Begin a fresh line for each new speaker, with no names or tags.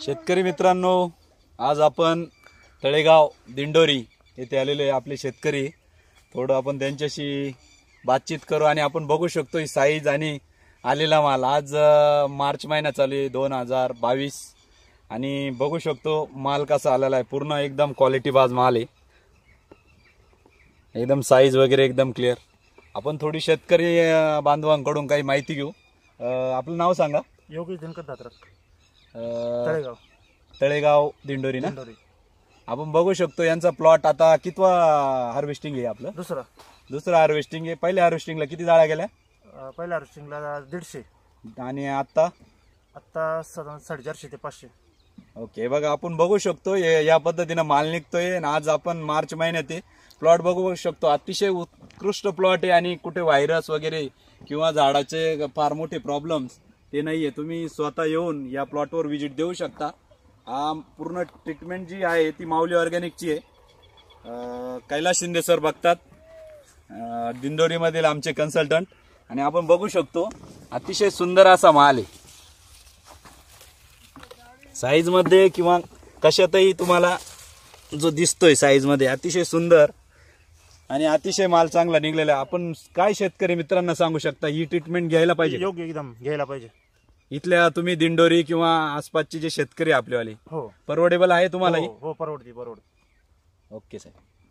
शेतकरी मित्रांनो आज आपण तळेगाव दिंडोरी येथे आलेले आपले शेतकरी थोडं आपण त्यांच्याशी बातचीत करू आणि आपण बघू शकतो ही साईज आणि आलेला माल आज मार्च महिना चालू आहे दोन हजार बावीस आणि बघू शकतो माल कसा आलेला आहे पूर्ण एकदम क्वालिटी बाज माल आहे एकदम साईज वगैरे एकदम क्लिअर आपण थोडी शेतकरी बांधवांकडून काही माहिती घेऊ आपलं नाव सांगा योगेश दिनकर दात्रक तळेगाव तळेगाव दिंडोरी ना आपण बघू शकतो यांचा प्लॉट आता कितवा हार्वेस्टिंग आहे आपलं दुसरं दुसरं हार्वेस्टिंग आहे पहिल्या हार्वेस्टिंगला किती जाळ्या गेल्या पहिल्या हार्वेस्टिंगला दीडशे आणि आता आता साधारण साडेचारशे ते पाचशे ओके बघा आपण बघू शकतो या पद्धतीनं माल निघतोय आणि आज आपण मार्च महिन्यात प्लॉट बघू शकतो अतिशय उत्कृष्ट प्लॉट आहे आणि कुठे व्हायरस वगैरे किंवा झाडाचे फार मोठे प्रॉब्लेम्स ते नाही आहे तुम्ही स्वतः येऊन या प्लॉटवर व्हिजिट देऊ शकता हा पूर्ण ट्रीटमेंट जी आहे ती माऊली ऑर्गॅनिकची आहे कैलास शिंदे सर बघतात दिंदोरीमधील आमचे कन्सल्टंट आणि आपण बघू शकतो अतिशय सुंदर असा माल आहे साईजमध्ये किंवा कशातही तुम्हाला जो दिसतोय साईजमध्ये अतिशय सुंदर आणि अतिशय माल चांगला निघलेला आहे. आपण काय शेतकरी मित्रांना सांगू शकता ही ट्रीटमेंट घ्यायला पाहिजे योग्य एकदम घ्यायला पाहिजे इथल्या तुम्ही दिंडोरी किंवा आसपासचे जे शेतकरी आपले वाले हो परवडेबल आहे तुम्हाला हो, हो परवडते परवड ओके साहेब